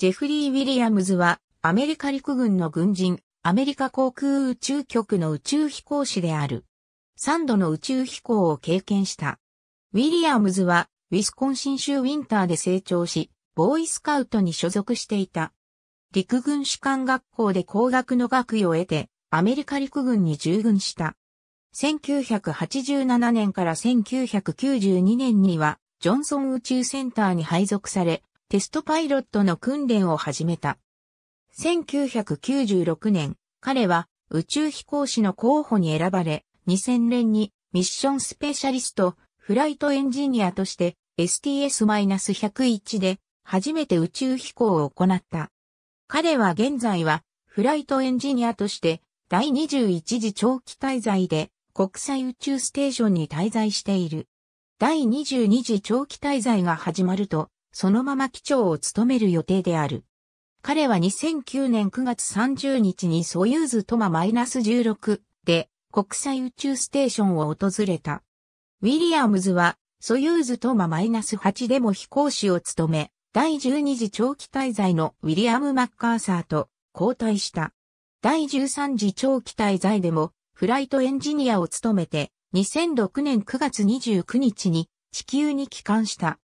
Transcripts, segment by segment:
ジェフリー・ウィリアムズは、アメリカ陸軍の軍人、アメリカ航空宇宙局の宇宙飛行士である。3度の宇宙飛行を経験した。ウィリアムズは、ウィスコンシン州ウィンターで成長し、ボーイスカウトに所属していた。陸軍士官学校で工学の学位を得て、アメリカ陸軍に従軍した。1987年から1992年には、ジョンソン宇宙センターに配属され、テストパイロットの訓練を始めた。1996年、彼は宇宙飛行士の候補に選ばれ、2000年にミッションスペシャリスト、フライトエンジニアとして STS-101 で初めて宇宙飛行を行った。彼は現在はフライトエンジニアとして第21次長期滞在で国際宇宙ステーションに滞在している。第22次長期滞在が始まるとそのまま機長を務める予定である。彼は2009年9月30日にソユーズトマ -16 で国際宇宙ステーションを訪れた。ウィリアムズはソユーズトマ -8 でも飛行士を務め、第12次長期滞在のウィリアム・マッカーサーと交代した。第13次長期滞在でもフライトエンジニアを務めて2006年9月29日に地球に帰還した。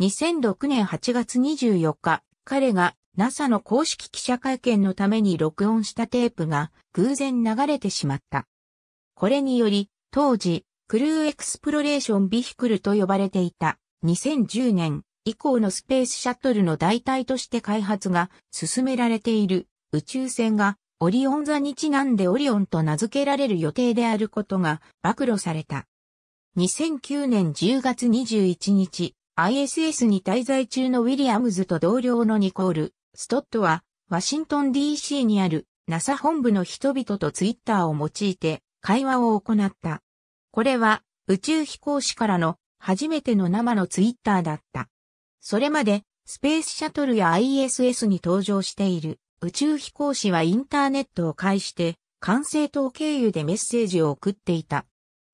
2006年8月24日、彼が NASA の公式記者会見のために録音したテープが偶然流れてしまった。これにより、当時、クルーエクスプロレーションビヒクルと呼ばれていた2010年以降のスペースシャトルの代替として開発が進められている宇宙船がオリオン座にちなんでオリオンと名付けられる予定であることが暴露された。2009年10月21日、ISS に滞在中のウィリアムズと同僚のニコール・ストットは、ワシントン DC にある NASA 本部の人々とツイッターを用いて会話を行った。これは宇宙飛行士からの初めての生のツイッターだった。それまでスペースシャトルや ISS に登場している宇宙飛行士はインターネットを介して管制塔経由でメッセージを送っていた。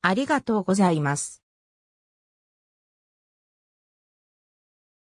ありがとうございます。